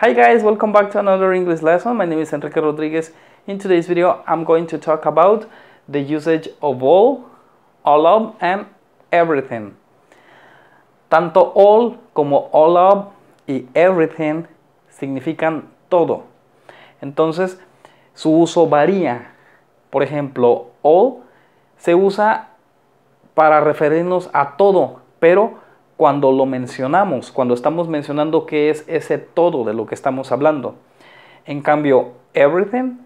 Hi guys, welcome back to another English lesson. My name is Enrique Rodríguez In today's video, I'm going to talk about the usage of all, all of, and everything. Tanto all como all of y everything significan todo. Entonces, su uso varía. Por ejemplo, all se usa para referirnos a todo, pero cuando lo mencionamos, cuando estamos mencionando qué es ese todo de lo que estamos hablando. En cambio, everything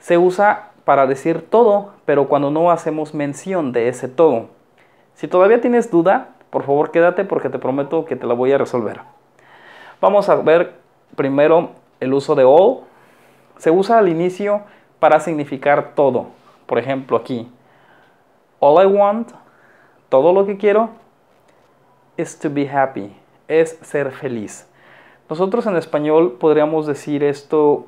se usa para decir todo, pero cuando no hacemos mención de ese todo. Si todavía tienes duda, por favor quédate porque te prometo que te la voy a resolver. Vamos a ver primero el uso de all. Se usa al inicio para significar todo. Por ejemplo, aquí, all I want, todo lo que quiero, to be happy, es ser feliz. Nosotros en español podríamos decir esto,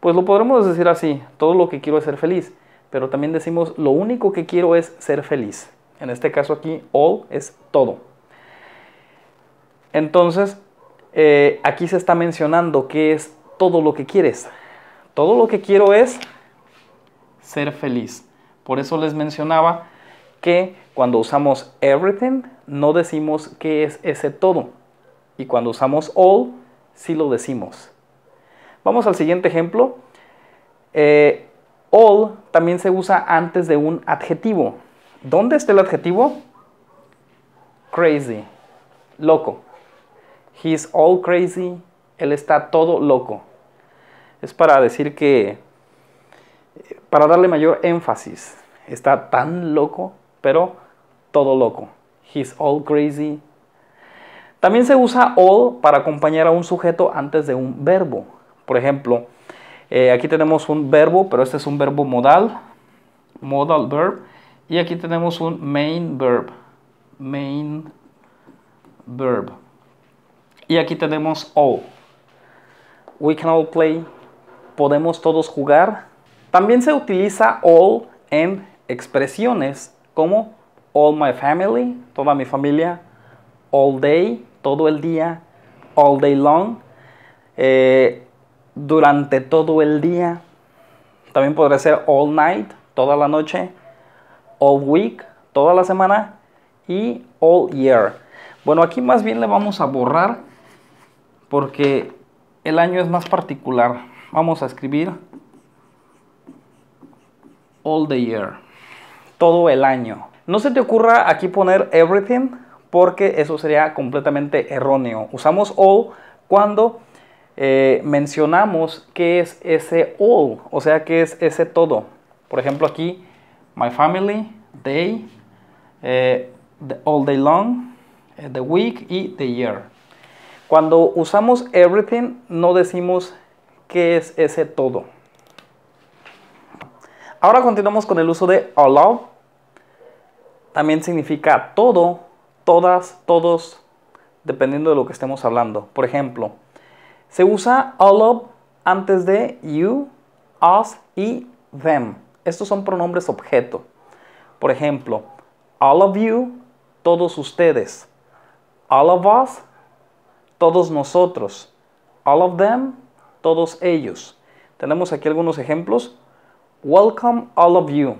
pues lo podremos decir así, todo lo que quiero es ser feliz, pero también decimos lo único que quiero es ser feliz. En este caso aquí, all es todo. Entonces, eh, aquí se está mencionando que es todo lo que quieres. Todo lo que quiero es ser feliz. Por eso les mencionaba que cuando usamos everything, no decimos qué es ese todo. Y cuando usamos all, sí lo decimos. Vamos al siguiente ejemplo. Eh, all también se usa antes de un adjetivo. ¿Dónde está el adjetivo? Crazy, loco. He's all crazy. Él está todo loco. Es para decir que, eh, para darle mayor énfasis. Está tan loco, pero todo loco. He's all crazy. También se usa all para acompañar a un sujeto antes de un verbo. Por ejemplo, eh, aquí tenemos un verbo, pero este es un verbo modal, modal verb. Y aquí tenemos un main verb, main verb. Y aquí tenemos all. We can all play. Podemos todos jugar. También se utiliza all en expresiones como all my family, toda mi familia, all day, todo el día, all day long, eh, durante todo el día. También podría ser all night, toda la noche, all week, toda la semana y all year. Bueno, aquí más bien le vamos a borrar porque el año es más particular. Vamos a escribir all the year, todo el año. No se te ocurra aquí poner everything porque eso sería completamente erróneo. Usamos all cuando eh, mencionamos qué es ese all, o sea, qué es ese todo. Por ejemplo, aquí, my family, day, eh, all day long, eh, the week y the year. Cuando usamos everything, no decimos qué es ese todo. Ahora continuamos con el uso de allow también significa todo, todas, todos, dependiendo de lo que estemos hablando. Por ejemplo, se usa all of antes de you, us y them. Estos son pronombres objeto. Por ejemplo, all of you, todos ustedes. All of us, todos nosotros. All of them, todos ellos. Tenemos aquí algunos ejemplos. Welcome all of you.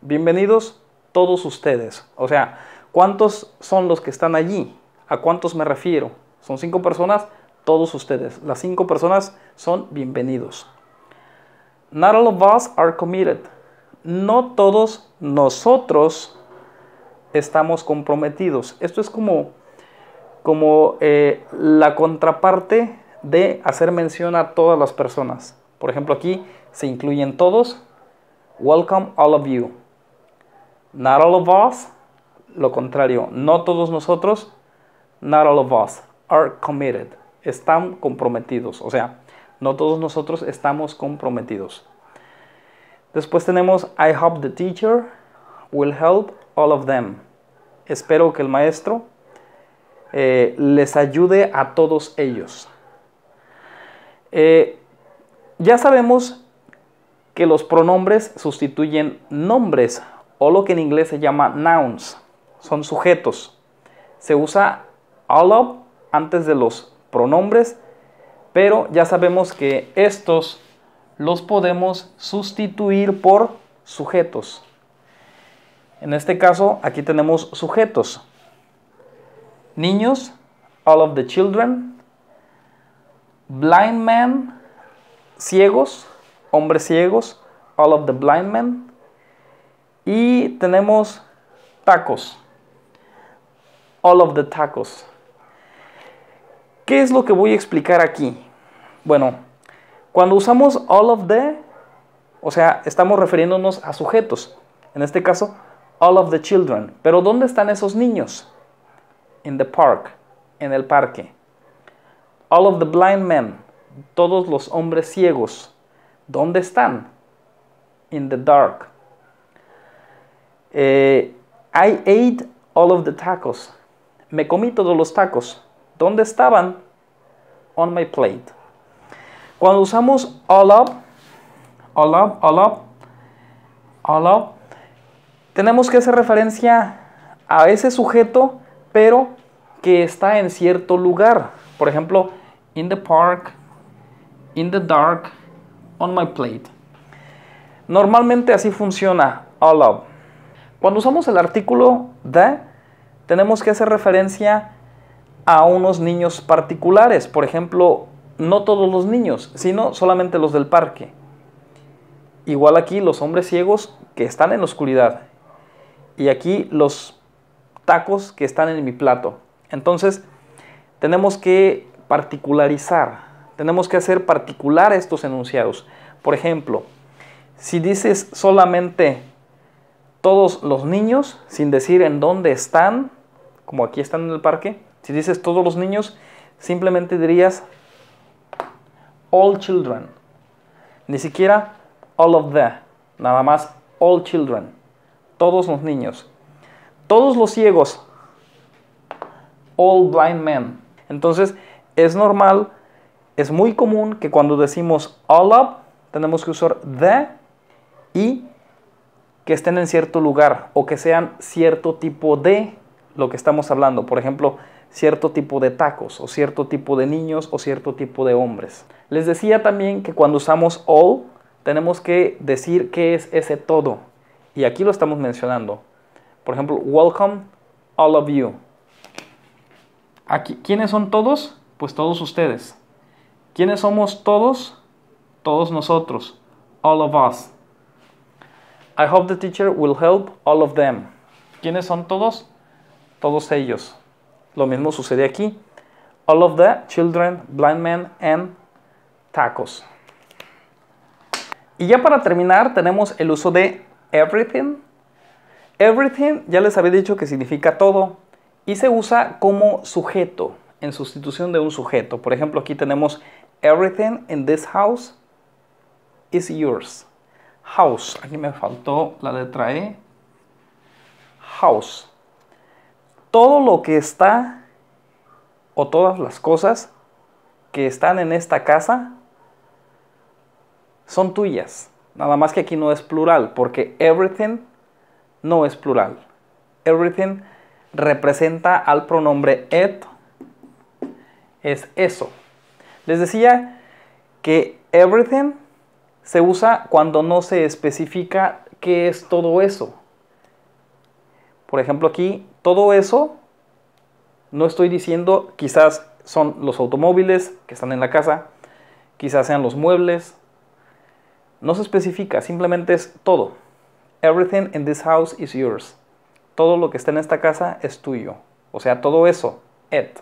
Bienvenidos todos ustedes. O sea, ¿cuántos son los que están allí? ¿A cuántos me refiero? Son cinco personas, todos ustedes. Las cinco personas son bienvenidos. Not all of us are committed. No todos nosotros estamos comprometidos. Esto es como, como eh, la contraparte de hacer mención a todas las personas. Por ejemplo, aquí se incluyen todos. Welcome all of you. Not all of us. Lo contrario, no todos nosotros. Not all of us are committed. Están comprometidos. O sea, no todos nosotros estamos comprometidos. Después tenemos I hope the teacher will help all of them. Espero que el maestro eh, les ayude a todos ellos. Eh, ya sabemos que los pronombres sustituyen nombres o lo que en inglés se llama nouns, son sujetos. Se usa all of antes de los pronombres, pero ya sabemos que estos los podemos sustituir por sujetos. En este caso, aquí tenemos sujetos. Niños, all of the children. Blind men, ciegos, hombres ciegos, all of the blind men. Y tenemos tacos. All of the tacos. ¿Qué es lo que voy a explicar aquí? Bueno, cuando usamos all of the, o sea, estamos refiriéndonos a sujetos. En este caso, all of the children. Pero ¿dónde están esos niños? In the park, en el parque. All of the blind men, todos los hombres ciegos. ¿Dónde están? In the dark, eh, I ate all of the tacos. Me comí todos los tacos. ¿Dónde estaban? On my plate. Cuando usamos all up, all up, all up, all up, tenemos que hacer referencia a ese sujeto, pero que está en cierto lugar. Por ejemplo, in the park, in the dark, on my plate. Normalmente así funciona all up. Cuando usamos el artículo de, tenemos que hacer referencia a unos niños particulares. Por ejemplo, no todos los niños, sino solamente los del parque. Igual aquí los hombres ciegos que están en la oscuridad. Y aquí los tacos que están en mi plato. Entonces, tenemos que particularizar. Tenemos que hacer particular estos enunciados. Por ejemplo, si dices solamente todos los niños, sin decir en dónde están, como aquí están en el parque, si dices todos los niños, simplemente dirías all children. Ni siquiera all of the, nada más all children. Todos los niños. Todos los ciegos. All blind men. Entonces, es normal, es muy común que cuando decimos all of, tenemos que usar the y que estén en cierto lugar o que sean cierto tipo de lo que estamos hablando. Por ejemplo, cierto tipo de tacos o cierto tipo de niños o cierto tipo de hombres. Les decía también que cuando usamos all, tenemos que decir qué es ese todo. Y aquí lo estamos mencionando. Por ejemplo, welcome all of you. Aquí, ¿Quiénes son todos? Pues todos ustedes. ¿Quiénes somos todos? Todos nosotros. All of us. I hope the teacher will help all of them. ¿Quiénes son todos? Todos ellos. Lo mismo sucede aquí. All of the children, blind men and tacos. Y ya para terminar tenemos el uso de everything. Everything ya les había dicho que significa todo y se usa como sujeto, en sustitución de un sujeto. Por ejemplo, aquí tenemos everything in this house is yours house. Aquí me faltó la letra E. House. Todo lo que está o todas las cosas que están en esta casa son tuyas. Nada más que aquí no es plural, porque everything no es plural. Everything representa al pronombre it. Es eso. Les decía que everything se usa cuando no se especifica qué es todo eso. Por ejemplo, aquí, todo eso, no estoy diciendo, quizás son los automóviles que están en la casa, quizás sean los muebles. No se especifica, simplemente es todo. Everything in this house is yours. Todo lo que está en esta casa es tuyo. O sea, todo eso, it.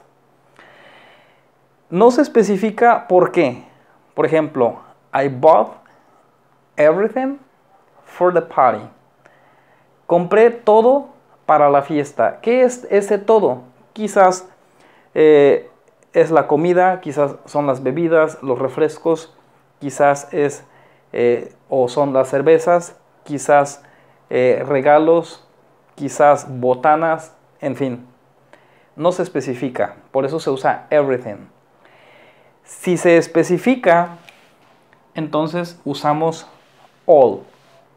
No se especifica por qué. Por ejemplo, I bought everything for the party. Compré todo para la fiesta. ¿Qué es ese todo? Quizás eh, es la comida, quizás son las bebidas, los refrescos, quizás es eh, o son las cervezas, quizás eh, regalos, quizás botanas, en fin. No se especifica, por eso se usa everything. Si se especifica, entonces usamos all.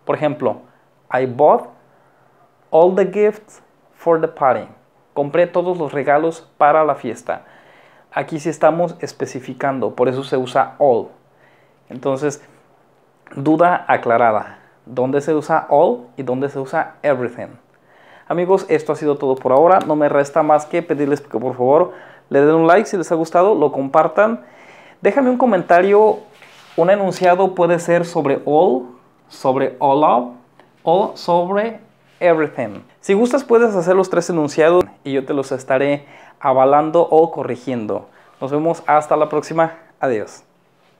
Por ejemplo, I bought all the gifts for the party. Compré todos los regalos para la fiesta. Aquí sí estamos especificando, por eso se usa all. Entonces, duda aclarada. ¿Dónde se usa all y dónde se usa everything? Amigos, esto ha sido todo por ahora. No me resta más que pedirles que por favor le den un like si les ha gustado, lo compartan. Déjame un comentario, un enunciado puede ser sobre all, sobre all of o sobre everything. Si gustas puedes hacer los tres enunciados y yo te los estaré avalando o corrigiendo. Nos vemos hasta la próxima. Adiós.